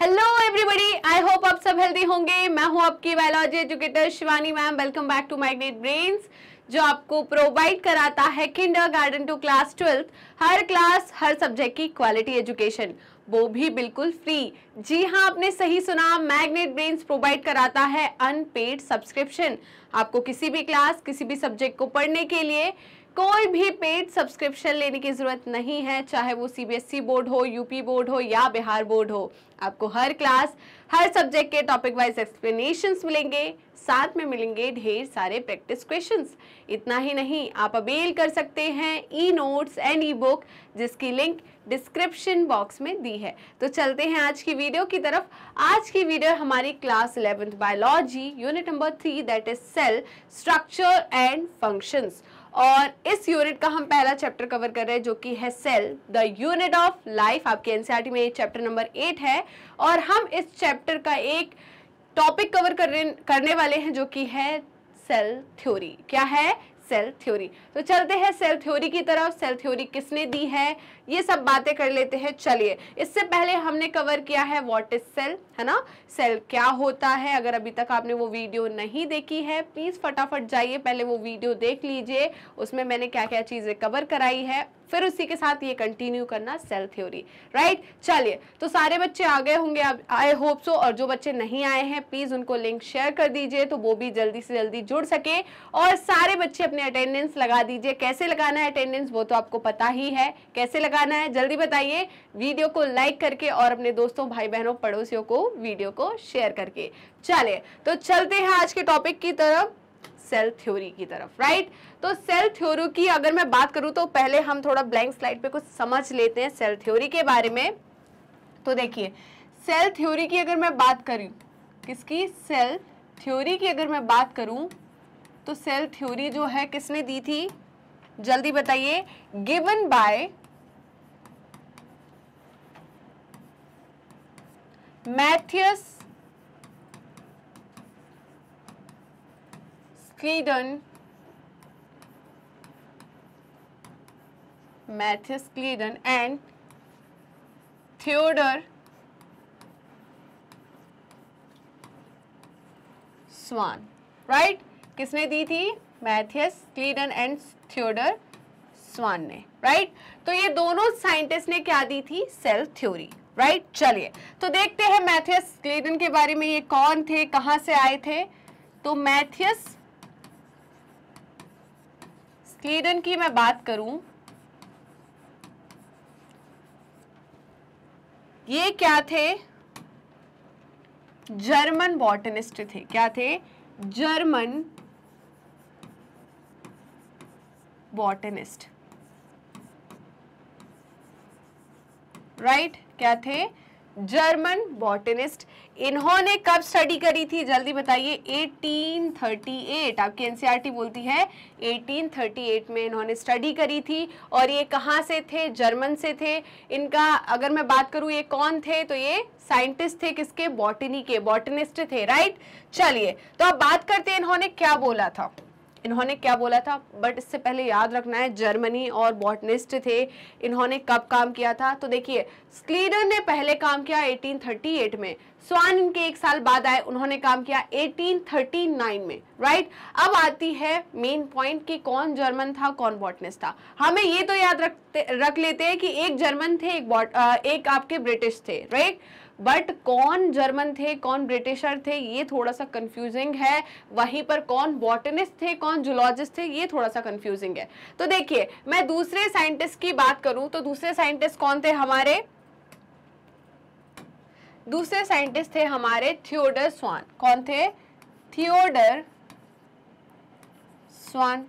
Hello everybody I hope आप सब healthy होंगे मैं हूं आपकी biology educator Shivani ma'am welcome back to Magnet Brains जो आपको प्रोवाइड कराता है kindergarten to class twelfth हर क्लास हर सब्जेक्ट की क्वालिटी एजुकेशन वो भी बिल्कुल फ्री जी हाँ आपने सही सुना मैग्नेट ब्रेन्स प्रोवाइड कराता है अनपेड सब्सक्रिप्शन आपको किसी भी क्लास किसी भी सब्जेक्ट को पढ़ने के लिए कोई भी पेड सब्सक्रिप्शन लेने की ज़रूरत नहीं है चाहे वो सीबीएसई बोर्ड e हो यूपी बोर्ड हो या बिहार बोर्ड हो आपको हर क्लास हर सब्जेक्ट के टॉपिक वाइज एक्सप्लेनेशन मिलेंगे साथ में मिलेंगे ढेर सारे प्रैक्टिस क्वेश्चंस इतना ही नहीं आप अवेल कर सकते हैं e notes and e book जिसकी लिंक डिस्क्रिप्शन बॉक्स में दी है तो चलते हैं आज की वीडियो की तरफ आज की वीडियो हमारी class eleventh biology unit number three that is cell structure and functions और इस यूनिट का हम पहला चैप्टर कवर कर रहे हैं जो कि है cell the unit of life आपके एनसीईआरटी e में चैप्टर नंबर एट है और हम इस चैप्टर का एक टॉपिक कवर करने वाले हैं जो कि है सेल थ्योरी क्या है सेल थ्योरी तो चलते हैं सेल थ्योरी की तरफ सेल थ्योरी किसने दी है ये सब बातें कर लेते हैं चलिए इससे पहले हमने कवर किया है व्हाट इज सेल है ना सेल क्या होता है अगर अभी तक आपने वो वीडियो नहीं देखी है प्लीज़ फटाफट जाइए पहले वो वीडियो देख लीजिए उसमें मैंने क्या क्या चीज़ें कवर कराई है फिर उसी के साथ ये कंटिन्यू करना सेल थ्योरी राइट चलिए तो सारे बच्चे आ गए होंगे अब आई होप सो और जो बच्चे नहीं आए हैं प्लीज़ उनको लिंक शेयर कर दीजिए तो वो भी जल्दी से जल्दी जुड़ सके और सारे बच्चे अपने अटेंडेंस लगा दीजिए कैसे लगाना है अटेंडेंस वो तो आपको पता ही है कैसे लगा लगाना है जल्दी बताइए वीडियो को लाइक करके और अपने दोस्तों भाई बहनों पड़ोसियों को वीडियो को शेयर करके चले तो चलते हैं आज के टॉपिक की तरफ सेल थ्योरी की तरफ राइट तो सेल थ्योरी की अगर मैं बात करूं तो पहले हम थोड़ा ब्लैंक स्लाइड पे कुछ समझ लेते हैं सेल थ्योरी के बारे में तो देखिए सेल थ्योरी की अगर मैं बात करूं किसकी सेल थ्योरी की अगर मैं बात करूं तो सेल थ्योरी जो है किसने दी थी जल्दी बताइए given by Matthias Schleiden Matthias Schleiden and Theodor Schwann right किसने दी थी Matthias Schleiden and Theodor Schwann ने राइट right? तो ये दोनों साइंटिस्ट ने क्या दी थी सेल थ्योरी राइट right? चलिए तो देखते हैं मैथियस क्लेडन के बारे में ये कौन थे कहां से आए थे तो मैथियस क्लेडन की मैं बात करूं ये क्या थे जर्मन बॉटनिस्ट थे क्या थे जर्मन बॉटनिस्ट राइट right? क्या थे जर्मन बॉटनिस्ट इन्होंने कब स्टडी करी थी जल्दी बताइए 1838 आपकी एनसीईआरटी e बोलती है 1838 में इन्होंने स्टडी करी थी और ये कहाँ से थे जर्मन से थे इनका अगर मैं बात करूँ ये कौन थे तो ये साइंटिस्ट थे किसके बॉटनी के बॉटनिस्ट थे राइट चलिए तो अब बात करते हैं इन्होंने क्या बोला था इन्होंने क्या बोला था बट इससे पहले याद रखना है जर्मनी और बॉटनिस्ट थे इन्होंने कब काम किया था तो देखिए स्क्लीडन ने पहले काम किया 1838 में स्वान इनके एक साल बाद आए उन्होंने काम किया 1839 में राइट अब आती है मेन पॉइंट कि कौन जर्मन था कौन बॉटनिस्ट था हमें ये तो याद रखते रख लेते हैं कि एक जर्मन थे एक बॉट एक आपके ब्रिटिश थे राइट बट कौन जर्मन थे कौन ब्रिटिशर थे ये थोड़ा सा कंफ्यूजिंग है वहीं पर कौन बॉटनिस्ट थे कौन जुलॉजिस्ट थे ये थोड़ा सा कंफ्यूजिंग है तो देखिए मैं दूसरे साइंटिस्ट की बात करूं तो दूसरे साइंटिस्ट कौन थे हमारे दूसरे साइंटिस्ट थे हमारे थियोडर स्वान कौन थे थियोडर स्वान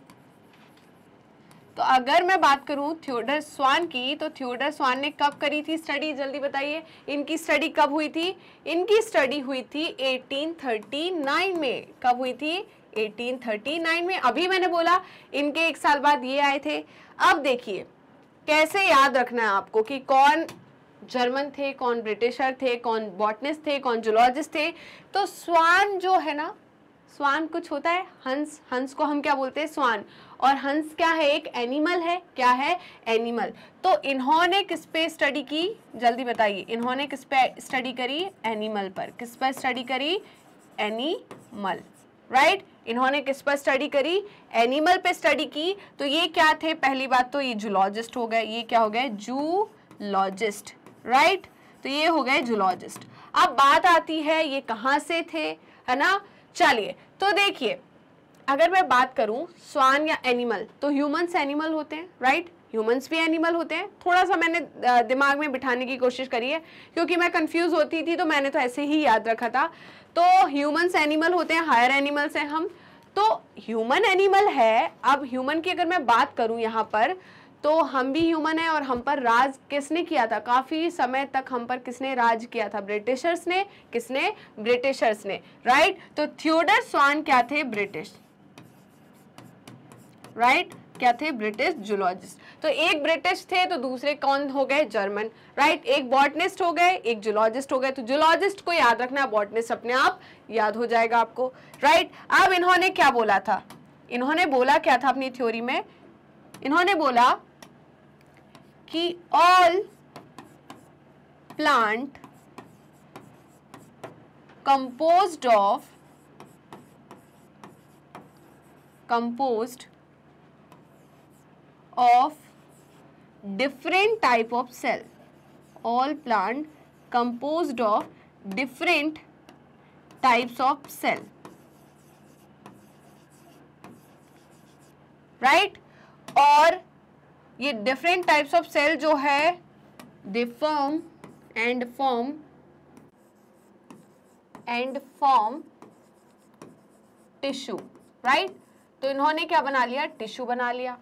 तो अगर मैं बात करूं थियोडर स्वान की तो थियोडर स्वान ने कब करी थी स्टडी जल्दी बताइए इनकी स्टडी कब हुई थी इनकी स्टडी हुई थी 1839 में कब हुई थी 1839 में अभी मैंने बोला इनके एक साल बाद ये आए थे अब देखिए कैसे याद रखना है आपको कि कौन जर्मन थे कौन ब्रिटिशर थे कौन बॉटनिस्ट थे कौन जूलॉजिस्ट थे तो स्वान जो है ना स्वान कुछ होता है हंस हंस को हम क्या बोलते हैं स्वान और हंस क्या है एक एनिमल है क्या है एनिमल तो इन्होंने किस पे स्टडी की जल्दी बताइए इन्होंने किस पे स्टडी करी एनिमल पर किस पर स्टडी करी एनिमल राइट इन्होंने किस पर स्टडी करी एनिमल पे स्टडी की तो ये क्या थे पहली बात तो ये जूलॉजिस्ट हो गए ये क्या हो गए जूलॉजिस्ट राइट तो ये हो गए जूलॉजिस्ट अब बात आती है ये कहाँ से थे है ना चलिए तो देखिए अगर मैं बात करूं स्वान या एनिमल तो ह्यूमंस एनिमल होते हैं राइट ह्यूमंस भी एनिमल होते हैं थोड़ा सा मैंने दिमाग में बिठाने की कोशिश करी है क्योंकि मैं कंफ्यूज होती थी तो मैंने तो ऐसे ही याद रखा था तो ह्यूमंस एनिमल होते हैं हायर एनिमल्स हैं हम तो ह्यूमन एनिमल है अब ह्यूमन की अगर मैं बात करूं यहाँ पर तो हम भी ह्यूमन है और हम पर राज किसने किया था काफ़ी समय तक हम पर किसने राज किया था ब्रिटिशर्स ने किसने ब्रिटिशर्स ने राइट तो थियोडर स्वान क्या थे ब्रिटिश राइट क्या थे ब्रिटिश जूलॉजिस्ट तो एक ब्रिटिश थे तो दूसरे कौन हो गए जर्मन राइट एक बॉटनिस्ट हो गए एक जूलॉजिस्ट हो गए तो जूलॉजिस्ट को याद रखना बॉटनिस्ट अपने आप याद हो जाएगा आपको राइट अब इन्होंने क्या बोला था इन्होंने बोला क्या था अपनी थ्योरी में इन्होंने बोला कि all plant composed of composed of different type of cell all plant composed of different types of cell right? or ये different types of cell जो है they form and form and form tissue right तो इन्होंने क्या बना लिया tissue बना लिया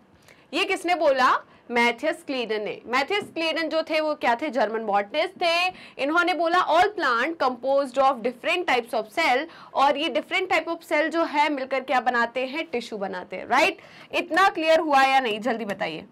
ये किसने बोला मैथियस क्लीडन ने मैथियस क्लीडन जो थे वो क्या थे जर्मन बॉटनिस्ट थे इन्होंने बोला all plant compose of different types of cell और ये डिफरेंट टाइप ऑफ सेल जो है मिलकर क्या बनाते हैं टिश्यू बनाते हैं राइट इतना क्लियर हुआ या नहीं जल्दी बताइए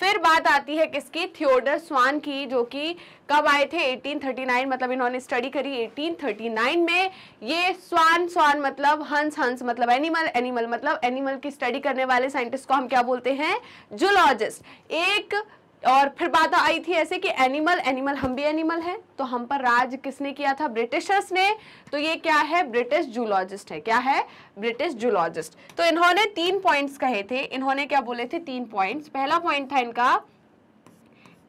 फिर बात आती है किसकी थियोडर स्वान की जो कि कब आए थे 1839 मतलब इन्होंने स्टडी करी 1839 में ये स्वान स्वान मतलब हंस हंस मतलब एनिमल एनिमल मतलब एनिमल की स्टडी करने वाले साइंटिस्ट को हम क्या बोलते हैं जूलॉजिस्ट एक और फिर बात आई थी ऐसे कि एनिमल एनिमल हम भी एनिमल हैं तो हम पर राज किसने किया था ब्रिटिशर्स ने तो ये क्या है ब्रिटिश जूलॉजिस्ट है क्या है ब्रिटिश जूलॉजिस्ट तो इन्होंने तीन पॉइंट्स कहे थे इन्होंने क्या बोले थे तीन पॉइंट्स पहला पॉइंट था इनका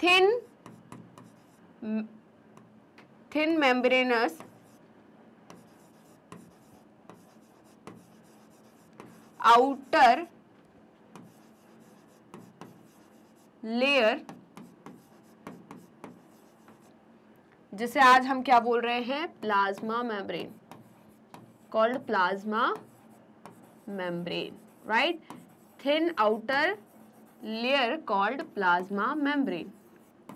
thin thin membranous outer layer जिसे आज हम क्या बोल रहे हैं plasma membrane called plasma membrane right thin outer layer called plasma membrane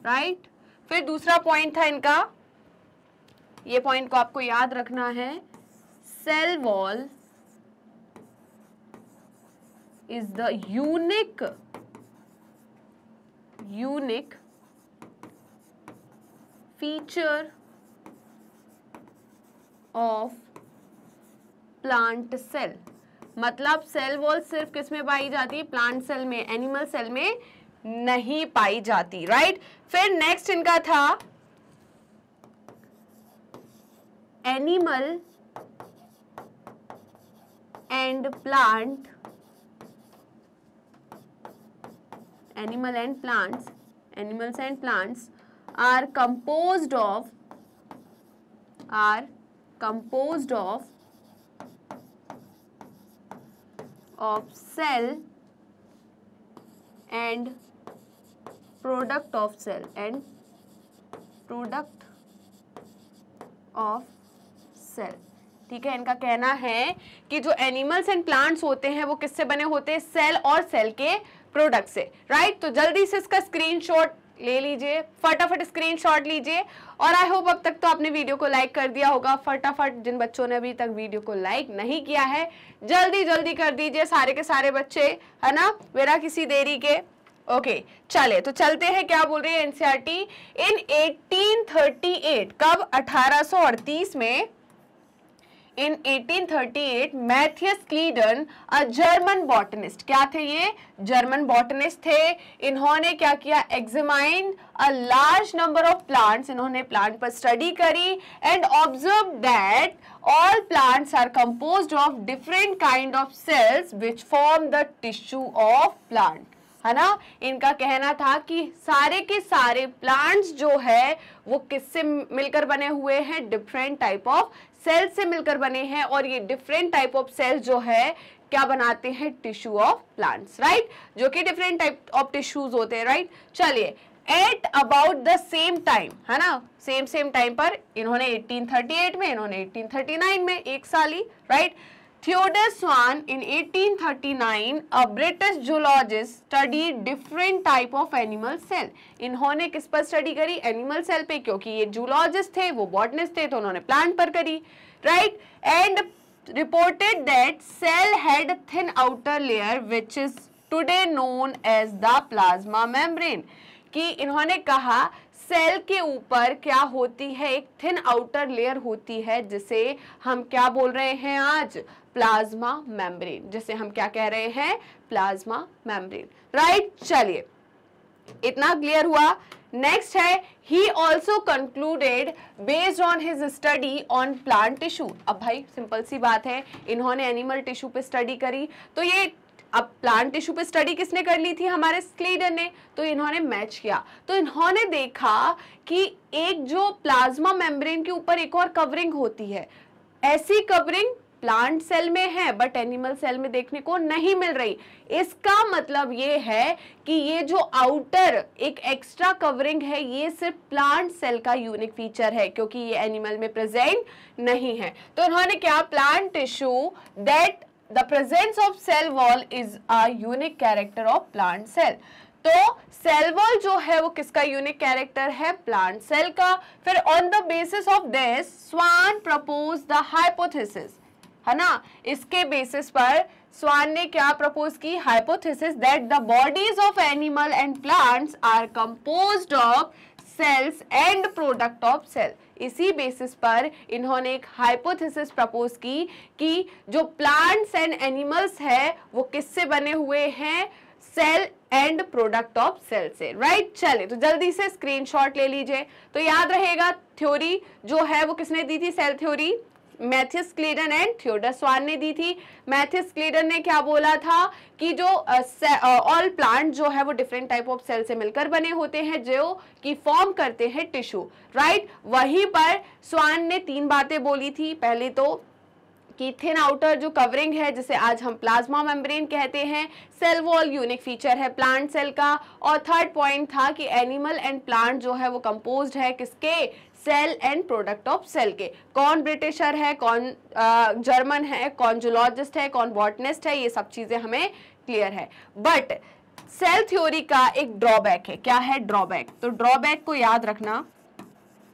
right फिर दूसरा पॉइंट था इनका ये पॉइंट को आपको याद रखना है cell wall is the unique unique feature of plant cell मतलब सेल वॉल सिर्फ किस में पाई जाती है प्लांट सेल में एनिमल सेल में नहीं पाई जाती राइट फिर नेक्स्ट इनका था animal and plant animal and plants animals and plants are composed of are composed of of cell and product of cell and product of cell ठीक है इनका कहना है कि जो एनिमल्स एंड प्लांट्स होते हैं वो किससे बने होते हैं सेल और सेल के प्रोडक्ट से राइट तो जल्दी से इसका स्क्रीनशॉट ले लीजिए फटाफट स्क्रीनशॉट लीजिए और आई होप अब तक तो आपने वीडियो को लाइक कर दिया होगा फटाफट जिन बच्चों ने अभी तक वीडियो को लाइक नहीं किया है जल्दी जल्दी कर दीजिए सारे के सारे बच्चे है ना मेरा किसी देरी के ओके okay, चले तो चलते हैं क्या बोल रहे हैं एनसीआरटी इन 1838 कब 1838 में in 1838 Matthias Schleiden a German botanist क्या थे ये जर्मन बॉटनिस्ट थे इन्होंने क्या किया examine a large number of plants इन्होंने प्लांट पर स्टडी करी and observe that all plants are composed of different kind of cells which form the tissue of plant है ना इनका कहना था कि सारे के सारे प्लांट्स जो है वो किससे मिलकर बने हुए हैं डिफरेंट टाइप ऑफ सेल्स से मिलकर बने हैं और ये डिफरेंट टाइप ऑफ सेल्स जो है क्या बनाते हैं टिश्यू ऑफ प्लांट्स राइट जो कि डिफरेंट टाइप ऑफ टिश्यूज होते हैं राइट चलिए at about the same time है ना सेम सेम टाइम पर इन्होंने 1838 में इन्होंने 1839 में एक साल ही right right? Theodor Schwann in 1839 a British zoologist study different type of animal cell इन्होंने किस पर स्टडी करी एनिमल सेल पे क्योंकि ये जूलॉजिस्ट थे वो बॉटनिस्ट थे तो उन्होंने प्लांट पर करी right and reported that cell had thin outer layer which is today known as the plasma membrane कि इन्होंने कहा सेल के ऊपर क्या होती है एक थिन आउटर लेयर होती है जिसे हम क्या बोल रहे हैं आज प्लाज्मा मेम्ब्रेन जिसे हम क्या कह रहे हैं प्लाज्मा मेम्ब्रेन राइट चलिए इतना क्लियर हुआ नेक्स्ट है he also concluded based on his study on plant tissue अब भाई सिंपल सी बात है इन्होंने एनिमल टिश्यू पे स्टडी करी तो ये अब प्लांट टिश्यू पे स्टडी किसने कर ली थी हमारे स्क्लेडन ने तो इन्होंने मैच किया तो इन्होंने देखा कि एक जो प्लाज्मा मेम्ब्रेन के ऊपर एक और कवरिंग होती है ऐसी कवरिंग प्लांट सेल में है बट एनिमल सेल में देखने को नहीं मिल रही इसका मतलब ये है कि ये जो आउटर एक एक्स्ट्रा कवरिंग है ये सिर्फ प्लांट सेल का यूनिक फीचर है क्योंकि ये एनिमल में प्रेजेंट नहीं है तो इन्होंने क्या plant tissue that the presence of cell wall is a unique character of plant cell तो सेल वॉल जो है वो किसका यूनिक कैरेक्टर है प्लांट सेल का फिर on the basis of this Schwann propose the hypothesis है ना इसके बेसिस पर स्वान ने क्या प्रपोज की hypothesis that the bodies of animal and plants are composed of cells and product of cell इसी बेसिस पर इन्होंने एक हाइपोथेसिस प्रपोज की कि जो प्लांट्स एंड एनिमल्स है वो किससे बने हुए हैं cell and product of cell से राइट right? चले तो जल्दी से स्क्रीनशॉट ले लीजिए तो याद रहेगा थ्योरी जो है वो किसने दी थी cell theory Matthias Schleiden and Theodor वान ने दी थी मैथिस क्लेडन ने क्या बोला था कि जो ऑल प्लांट जो है वो डिफरेंट टाइप ऑफ सेल से मिलकर बने होते हैं जो कि फॉर्म करते हैं टिश्यू राइट वहीं पर स्वान ने तीन बातें बोली थी पहले तो कि थिन आउटर जो कवरिंग है जिसे आज हम प्लाज्मा मेम्ब्रेन कहते हैं सेल वॉल यूनिक फीचर है प्लांट सेल का और थर्ड पॉइंट था कि एनिमल एंड प्लांट जो है वो कंपोज्ड है किसके cell and product of cell के कौन ब्रिटिशर है कौन जर्मन है कौन जूलॉजिस्ट है कौन बॉटनिस्ट है ये सब चीज़ें हमें क्लियर है बट सेल थ्योरी का एक ड्रॉबैक है क्या है ड्रॉबैक तो ड्रॉबैक को याद रखना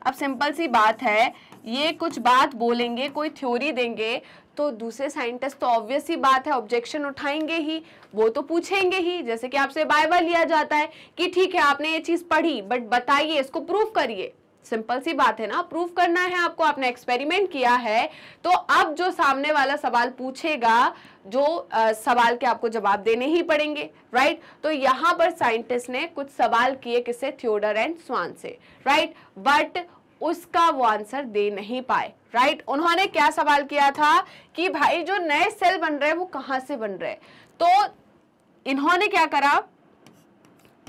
अब सिंपल सी बात है ये कुछ बात बोलेंगे कोई थ्योरी देंगे तो दूसरे साइंटिस्ट तो ऑब्वियस ही बात है ऑब्जेक्शन उठाएंगे ही वो तो पूछेंगे ही जैसे कि आपसे बाइबल लिया जाता है कि ठीक है आपने ये चीज़ पढ़ी बट बताइए इसको प्रूफ करिए सिंपल सी बात है ना प्रूव करना है आपको आपने एक्सपेरिमेंट किया है तो अब जो सामने वाला सवाल पूछेगा जो आ, सवाल के आपको जवाब देने ही पड़ेंगे राइट तो यहां पर साइंटिस्ट ने कुछ सवाल किए किसे थियोडर एंड स्वान से राइट बट उसका वो आंसर दे नहीं पाए राइट उन्होंने क्या सवाल किया था कि भाई जो नए सेल बन रहे हैं वो कहां से बन रहे तो इन्होंने क्या करा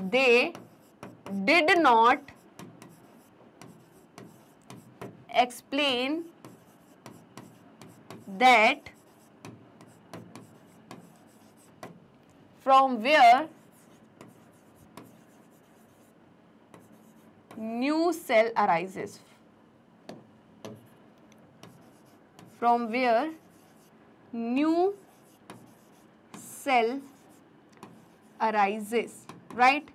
they did not explain that from where new cell arises from where new cell arises right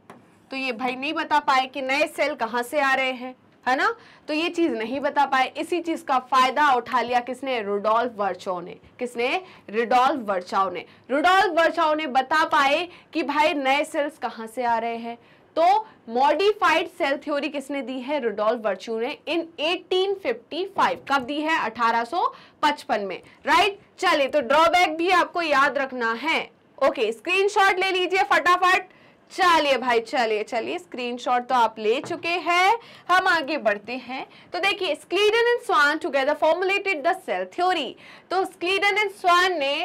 तो ये भाई नहीं बता पाए कि नए सेल कहाँ से आ रहे हैं है ना तो ये चीज़ नहीं बता पाए इसी चीज़ का फ़ायदा उठा लिया किसने रुडोल्फ वर्चाओ ने किसने रुडोल्फ वर्चाओ ने रुडोल्फ वर्चाओ ने बता पाए कि भाई नए सेल्स कहां से आ रहे हैं तो मॉडिफाइड सेल थ्योरी किसने दी है रुडोल्फ वर्चू ने इन 1855 कब दी है 1855 में राइट चलिए तो ड्रॉबैक भी आपको याद रखना है ओके स्क्रीनशॉट ले लीजिए फटाफट चलिए भाई चलिए चलिए स्क्रीनशॉट तो आप ले चुके हैं हम आगे बढ़ते हैं तो देखिए Schleiden and Schwann together formulated the cell theory तो स्क्लीडन एंड स्वान ने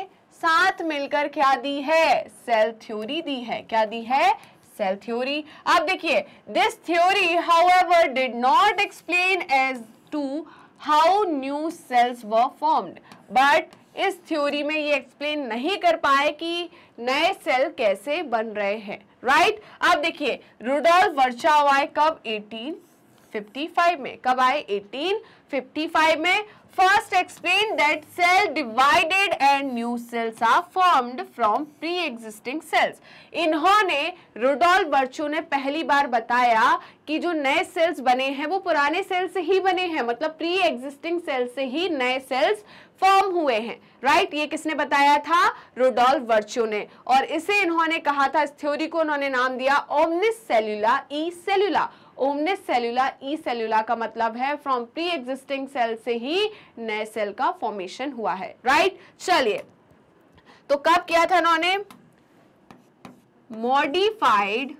साथ मिलकर क्या दी है सेल थ्योरी दी है क्या दी है सेल थ्योरी आप देखिए this theory however did not explain as to how new cells were formed but इस थ्योरी में ये एक्सप्लेन नहीं कर पाए कि नए सेल कैसे बन रहे हैं राइट right? अब देखिए वर्षा वर्चावाय कब 18 1855 में कब आए 1855 में first explain that cell divided and new cells are formed from pre existing cells इन्होंने रोडोल बर्चो ने पहली बार बताया कि जो नए सेल्स बने हैं वो पुराने सेल्स से ही बने हैं मतलब प्री एग्जिस्टिंग सेल्स से ही नए सेल्स फॉर्म हुए हैं राइट right? ये किसने बताया था रोडोल वर्चो ने और इसे इन्होंने कहा था इस थ्योरी को उन्होंने नाम दिया ओमनिस सेल्यूला ई सेल्यूला ओमनेस सेल्यूला ई सेल्यूला का मतलब है फ्रॉम प्री एग्जिस्टिंग सेल से ही नए सेल का फॉर्मेशन हुआ है राइट चलिए तो कब किया था उन्होंने modified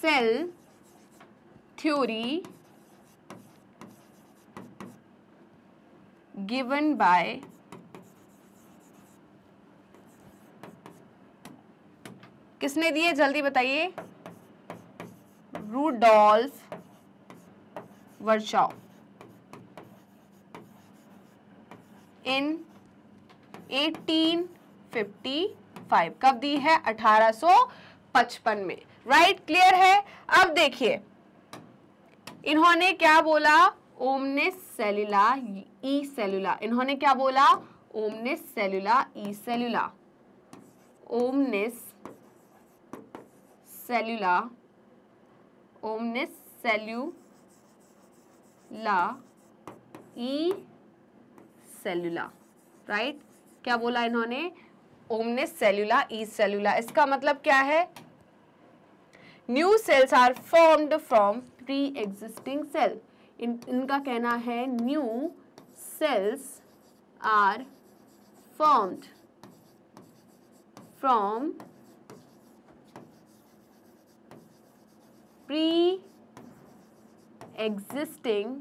cell theory given by किसने दिए जल्दी बताइए रूडोल्फ वर्चाओ इन 1855 कब दी है 1855 में राइट क्लियर है अब देखिए इन्होंने क्या बोला ओमने सेलुला ई सेलुला इन्होंने क्या बोला ओमने सेल्युला ई सेल्युला ओमनेस सेल्यूला ओमनिस सेल्यूला ई सेल्यूला राइट क्या बोला इन्होंने ओमनिस सेल्यूला ई सेल्यूला इसका मतलब क्या है new cells are formed from pre existing cell इनका कहना है new cells are formed from pre existing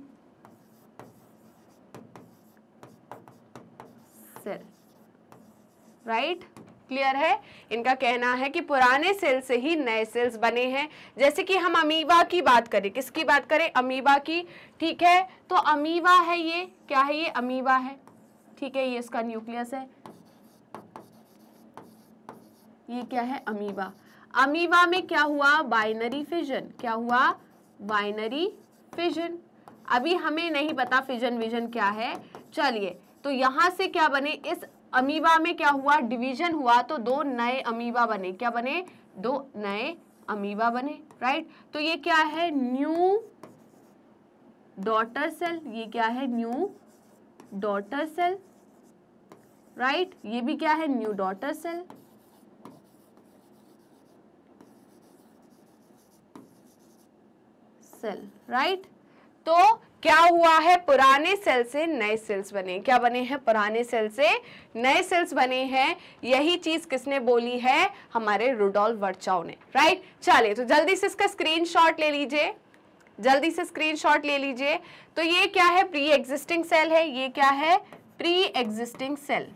cell right clear है इनका कहना है कि पुराने सेल से ही नए सेल्स बने हैं जैसे कि हम अमीबा की बात करें किसकी बात करें अमीबा की ठीक है तो अमीबा है ये क्या है ये अमीबा है ठीक है ये इसका न्यूक्लियस है ये क्या है अमीबा अमीबा में क्या हुआ बाइनरी फिजन क्या हुआ बाइनरी फिजन अभी हमें नहीं पता फिजन विजन क्या है चलिए तो यहां से क्या बने इस अमीबा में क्या हुआ डिवीजन हुआ तो दो नए अमीबा बने क्या बने दो नए अमीबा बने राइट तो ये क्या है न्यू डॉटर सेल ये क्या है न्यू डॉटर सेल राइट ये भी क्या है new daughter cell cell right तो क्या हुआ है पुराने सेल से नए सेल्स बने क्या बने हैं पुराने सेल से नए सेल्स बने हैं यही चीज किसने बोली है हमारे रुडोल वर्चाओ ने राइट चलिए तो जल्दी से इसका स्क्रीनशॉट ले लीजिए जल्दी से स्क्रीनशॉट ले लीजिए तो ये क्या है प्री एग्जिस्टिंग सेल है ये क्या है pre existing cell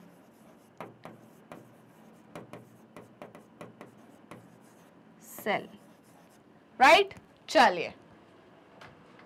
cell right चलिए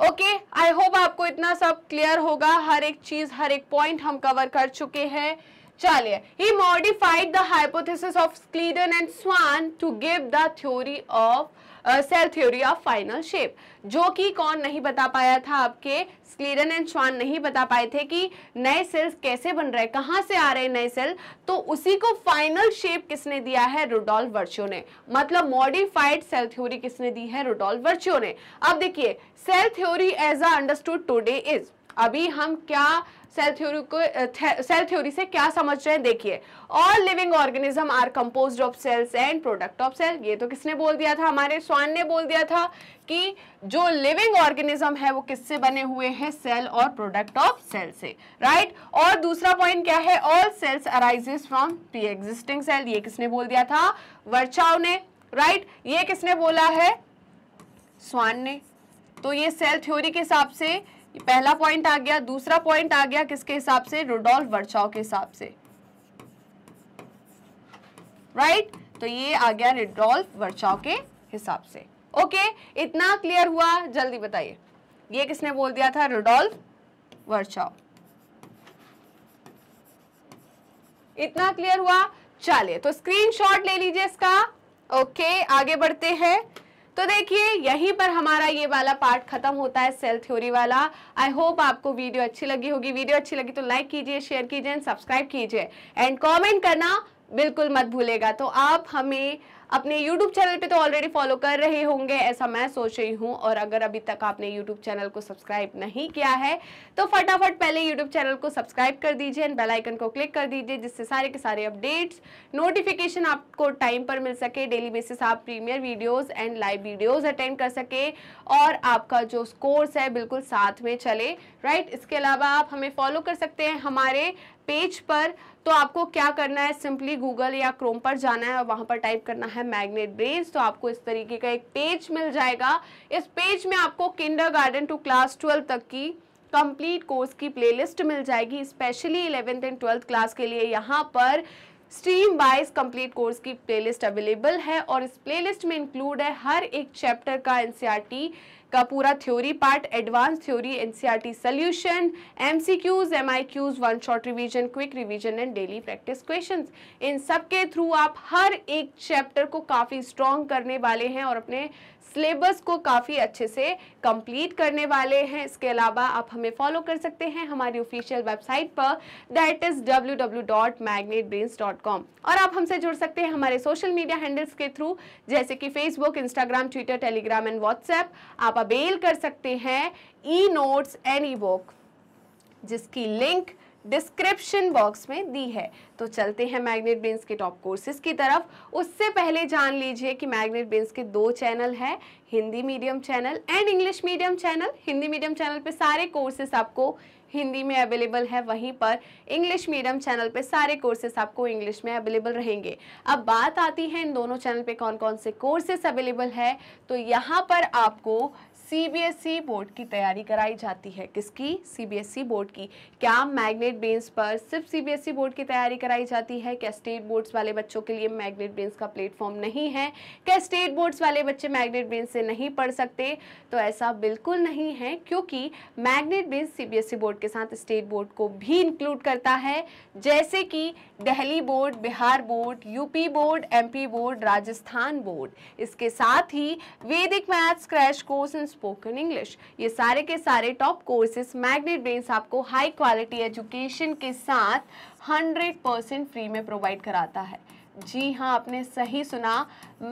ओके आई होप आपको इतना सब क्लियर होगा हर एक चीज हर एक पॉइंट हम कवर कर चुके हैं चलिए he modified the hypothesis of Schleiden and Schwann to give the theory of cell theory of final shape जो कि कौन नहीं बता पाया था आपके स्क्लेरन एंड श्वान नहीं बता पाए थे कि नए सेल्स कैसे बन रहे कहां से आ रहे नए सेल तो उसी को फाइनल शेप किसने दिया है रुडोल्फ वर्चो ने मतलब मॉडिफाइड सेल थ्योरी किसने दी है रुडोल्फ वर्चो ने अब देखिए cell theory as understood today is अभी हम क्या सेल थ्योरी को सेल थ्योरी से क्या समझ रहे हैं देखिए all living organism are compose of cells and product of cell ये तो किसने बोल दिया था हमारे स्वान ने बोल दिया था कि जो लिविंग ऑर्गेनिज्म है वो किससे बने हुए हैं सेल और प्रोडक्ट ऑफ सेल से राइट right? और दूसरा पॉइंट क्या है all cells arises from pre existing cell ये किसने बोल दिया था वर्चाव ने राइट right? ये किसने बोला है स्वान ने तो ये सेल थ्योरी के हिसाब से ये पहला पॉइंट आ गया दूसरा पॉइंट आ गया किसके हिसाब से रुडोल्फ वर्चाओ के हिसाब से राइट right? तो ये आ गया रिडोल्फ वर्चाओ के हिसाब से ओके okay, इतना क्लियर हुआ जल्दी बताइए ये किसने बोल दिया था रोडोल्फ वर्चाओ इतना क्लियर हुआ चलिए तो स्क्रीनशॉट ले लीजिए इसका ओके okay, आगे बढ़ते हैं तो देखिए यहीं पर हमारा ये वाला पार्ट खत्म होता है सेल थ्योरी वाला आई होप आपको वीडियो अच्छी लगी होगी वीडियो अच्छी लगी तो लाइक कीजिए शेयर कीजिए एंड सब्सक्राइब कीजिए एंड कॉमेंट करना बिल्कुल मत भूलेगा तो आप हमें अपने YouTube चैनल पे तो ऑलरेडी फॉलो कर रहे होंगे ऐसा मैं सोच रही हूँ और अगर अभी तक आपने YouTube चैनल को सब्सक्राइब नहीं किया है तो फटाफट पहले YouTube चैनल को सब्सक्राइब कर दीजिए एंड बेल आइकन को क्लिक कर दीजिए जिससे सारे के सारे अपडेट्स नोटिफिकेशन आपको टाइम पर मिल सके डेली बेसिस आप premier videos and live videos attend कर सके और आपका जो स्कोर्स है बिल्कुल साथ में चले राइट इसके अलावा आप हमें फॉलो कर सकते हैं हमारे पेज पर तो आपको क्या करना है सिंपली गूगल या क्रोम पर जाना है और वहाँ पर टाइप करना है मैग्नेट ब्रेन्स तो आपको इस तरीके का एक पेज मिल जाएगा इस पेज में आपको kindergarten to class twelve तक की कंप्लीट कोर्स की प्लेलिस्ट मिल जाएगी specially eleventh and twelfth class के लिए यहाँ पर स्ट्रीम वाइज कंप्लीट कोर्स की प्लेलिस्ट अवेलेबल है और इस प्लेलिस्ट में इंक्लूड है हर एक चैप्टर का एनसीईआरटी का पूरा theory part advance theory NCERT solution MCQs MIQs one short revision quick revision and daily practice questions इन सब के थ्रू आप हर एक चैप्टर को काफ़ी स्ट्रॉन्ग करने वाले हैं और अपने सिलेबस को काफ़ी अच्छे से कंप्लीट करने वाले हैं इसके अलावा आप हमें फॉलो कर सकते हैं हमारी ऑफिशियल वेबसाइट पर that is W W dot magnet dot com और आप हमसे जुड़ सकते हैं हमारे सोशल मीडिया हैंडल्स के थ्रू जैसे कि Facebook Instagram Twitter Telegram and WhatsApp आप अबेल कर सकते हैं ई नोट्स एनी बुक जिसकी लिंक डिस्क्रिप्शन बॉक्स में दी है तो चलते हैं मैग्नेट बेंस के टॉप कोर्सेज की तरफ उससे पहले जान लीजिए कि मैग्नेट बेंस के दो चैनल हैं Hindi medium channel and English medium channel Hindi medium channel पे सारे कोर्सेस आपको हिंदी में अवेलेबल है वहीं पर इंग्लिश मीडियम चैनल पे सारे कोर्सेस आपको इंग्लिश में अवेलेबल रहेंगे अब बात आती है इन दोनों चैनल पे कौन कौन से कोर्सेस अवेलेबल है तो यहाँ पर आपको सीबीएसई e बोर्ड की तैयारी कराई जाती है किसकी सीबीएसई e बोर्ड की क्या मैग्नेट बेंस पर सिर्फ सीबीएसई e बोर्ड की तैयारी कराई जाती है क्या स्टेट बोर्ड्स वाले बच्चों के लिए मैग्नेट बेंस का प्लेटफॉर्म नहीं है क्या स्टेट बोर्ड्स वाले बच्चे मैग्नेट बेंस से नहीं पढ़ सकते तो ऐसा बिल्कुल नहीं है क्योंकि मैग्नेट बेंस सीबीएसई बोर्ड के साथ स्टेट बोर्ड को भी इंक्लूड करता है जैसे कि Delhi board Bihar board UP board M board Rajasthan board इसके साथ ही वैदिक maths crash course spoken English ये सारे के सारे टॉप कोर्सेस मैग्नेट ब्रेन्स आपको हाई क्वालिटी एजुकेशन के साथ 100 परसेंट फ्री में प्रोवाइड कराता है जी हाँ आपने सही सुना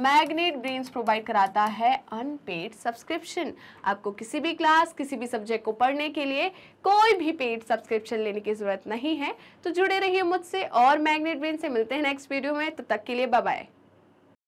मैग्नेट ब्रेन्स प्रोवाइड कराता है अनपेड सब्सक्रिप्शन आपको किसी भी क्लास किसी भी सब्जेक्ट को पढ़ने के लिए कोई भी पेड सब्सक्रिप्शन लेने की ज़रूरत नहीं है तो जुड़े रहिए मुझसे और मैग्नेट ब्रेन से मिलते हैं नेक्स्ट वीडियो में तब तो तक के लिए बाय